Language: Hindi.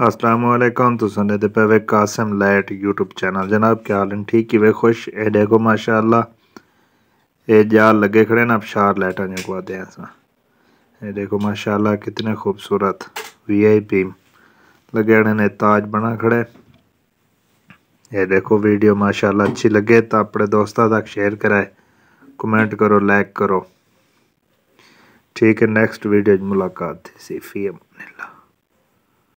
असलम तो सुन दे पे वे कासम लाइट यूट्यूब चैनल जनाब क्या हाल ठीक ही वे खुश ए देखो माशाला ये जाल लगे खड़े ना अब शार लाइटा जगवा हैं सा ये देखो माशाला कितने खूबसूरत वी आई पी लगे खड़े ने ताज बना खड़े ये देखो वीडियो माशाला अच्छी लगे तो अपने दोस्तों तक शेयर कराए कमेंट करो लाइक करो ठीक है नैक्सट वीडियो मुलाकात थी सी फी